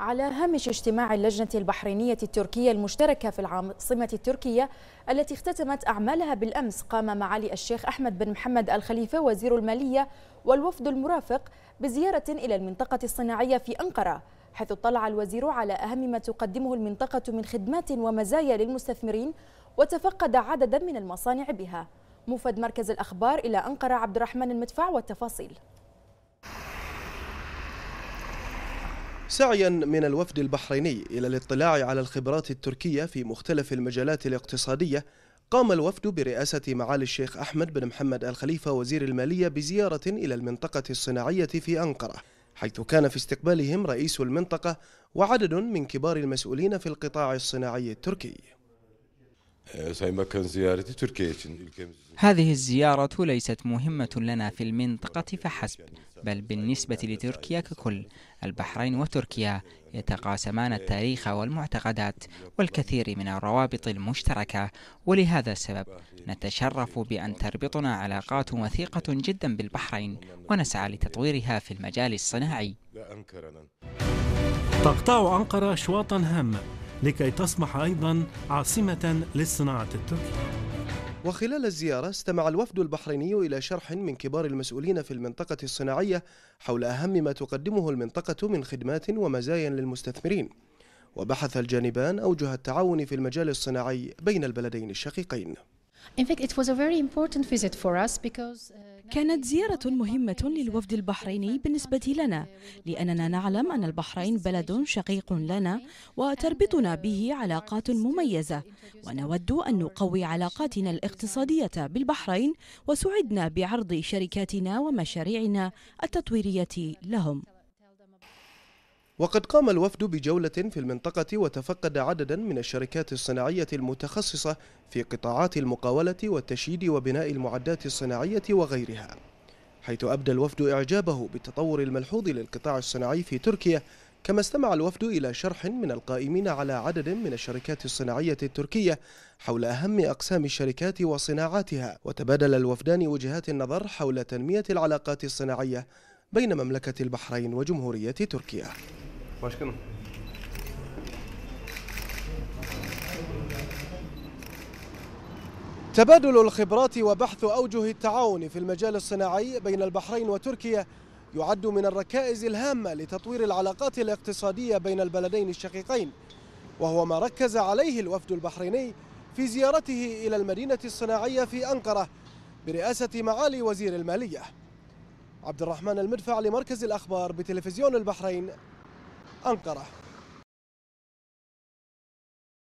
على هامش اجتماع اللجنة البحرينية التركية المشتركة في العاصمة التركية التي اختتمت أعمالها بالأمس قام معالي الشيخ أحمد بن محمد الخليفة وزير المالية والوفد المرافق بزيارة إلى المنطقة الصناعية في أنقرة حيث اطلع الوزير على أهم ما تقدمه المنطقة من خدمات ومزايا للمستثمرين وتفقد عددا من المصانع بها مفد مركز الأخبار إلى أنقرة عبد الرحمن المدفع والتفاصيل سعيا من الوفد البحريني إلى الاطلاع على الخبرات التركية في مختلف المجالات الاقتصادية قام الوفد برئاسة معالي الشيخ أحمد بن محمد الخليفة وزير المالية بزيارة إلى المنطقة الصناعية في أنقرة حيث كان في استقبالهم رئيس المنطقة وعدد من كبار المسؤولين في القطاع الصناعي التركي هذه الزيارة ليست مهمة لنا في المنطقة فحسب، بل بالنسبة لتركيا ككل. البحرين وتركيا يتقاسمان التاريخ والمعتقدات والكثير من الروابط المشتركة، ولهذا السبب نتشرف بأن تربطنا علاقات وثيقة جدا بالبحرين، ونسعى لتطويرها في المجال الصناعي. تقطع أنقرة أشواطا هامة لكي تصبح أيضا عاصمة للصناعة التركية وخلال الزيارة استمع الوفد البحريني إلى شرح من كبار المسؤولين في المنطقة الصناعية حول أهم ما تقدمه المنطقة من خدمات ومزايا للمستثمرين وبحث الجانبان أوجه التعاون في المجال الصناعي بين البلدين الشقيقين In fact, it was a very important visit for us because uh, كانت زيارة مهمة للوفد البحريني بالنسبة لنا لأننا نعلم أن البحرين بلد شقيق لنا وتربطنا به علاقات مميزة ونود أن نقوي علاقاتنا الاقتصادية بالبحرين وسعدنا بعرض شركاتنا ومشاريعنا التطويرية لهم وقد قام الوفد بجولة في المنطقة وتفقد عددا من الشركات الصناعية المتخصصة في قطاعات المقاولة والتشييد وبناء المعدات الصناعية وغيرها حيث أبدى الوفد إعجابه بالتطور الملحوظ للقطاع الصناعي في تركيا كما استمع الوفد إلى شرح من القائمين على عدد من الشركات الصناعية التركية حول أهم أقسام الشركات وصناعاتها وتبادل الوفدان وجهات النظر حول تنمية العلاقات الصناعية بين مملكة البحرين وجمهورية تركيا Başkanım. تبادل الخبرات وبحث أوجه التعاون في المجال الصناعي بين البحرين وتركيا يعد من الركائز الهامة لتطوير العلاقات الاقتصادية بين البلدين الشقيقين وهو ما ركز عليه الوفد البحريني في زيارته إلى المدينة الصناعية في أنقرة برئاسة معالي وزير المالية عبد الرحمن المدفع لمركز الأخبار بتلفزيون البحرين أنقرة